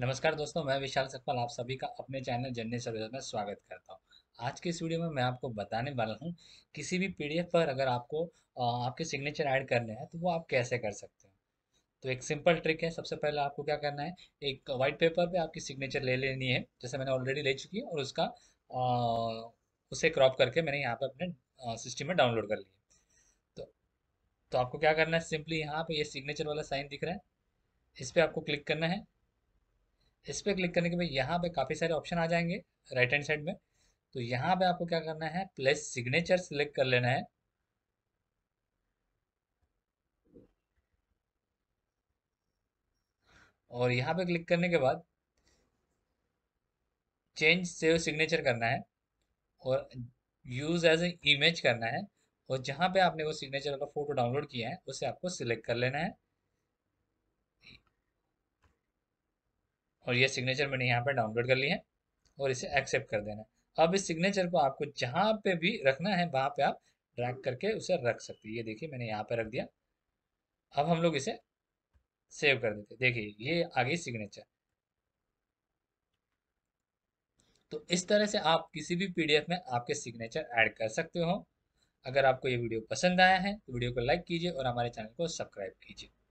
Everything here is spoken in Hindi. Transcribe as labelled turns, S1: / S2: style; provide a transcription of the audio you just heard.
S1: नमस्कार दोस्तों मैं विशाल सकपाल आप सभी का अपने चैनल जर्नी सर्विस में स्वागत करता हूं आज के इस वीडियो में मैं आपको बताने वाला हूं किसी भी पीडीएफ पर अगर आपको आपके सिग्नेचर ऐड करने हैं तो वो आप कैसे कर सकते हैं तो एक सिंपल ट्रिक है सबसे पहले आपको क्या करना है एक वाइट पेपर पर आपकी सिग्नेचर ले लेनी है जैसे मैंने ऑलरेडी ले चुकी है और उसका आ, उसे क्रॉप करके मैंने यहाँ पर अपने सिस्टम में डाउनलोड कर लिया तो, तो आपको क्या करना है सिंपली यहाँ पर ये सिग्नेचर वाला साइन दिख रहा है इस पर आपको क्लिक करना है इस पर क्लिक करने के बाद यहाँ पे काफ़ी सारे ऑप्शन आ जाएंगे राइट हैंड साइड में तो यहाँ पे आपको क्या करना है प्लस सिग्नेचर सिलेक्ट कर लेना है और यहाँ पे क्लिक करने के बाद चेंज सेव सिग्नेचर करना है और यूज़ एज ए इमेज करना है और जहाँ पे आपने वो सिग्नेचर का फ़ोटो डाउनलोड किया है उसे आपको सिलेक्ट कर लेना है और ये सिग्नेचर मैंने यहाँ पर डाउनलोड कर ली है और इसे एक्सेप्ट कर देना अब इस सिग्नेचर को आपको जहाँ पे भी रखना है वहाँ पे आप ड्रैग करके उसे रख सकते हैं ये देखिए मैंने यहाँ पे रख दिया अब हम लोग इसे सेव कर देते देखिए ये आगे सिग्नेचर तो इस तरह से आप किसी भी पीडीएफ में आपके सिग्नेचर ऐड कर सकते हो अगर आपको ये वीडियो पसंद आया है तो वीडियो को लाइक कीजिए और हमारे चैनल को सब्सक्राइब कीजिए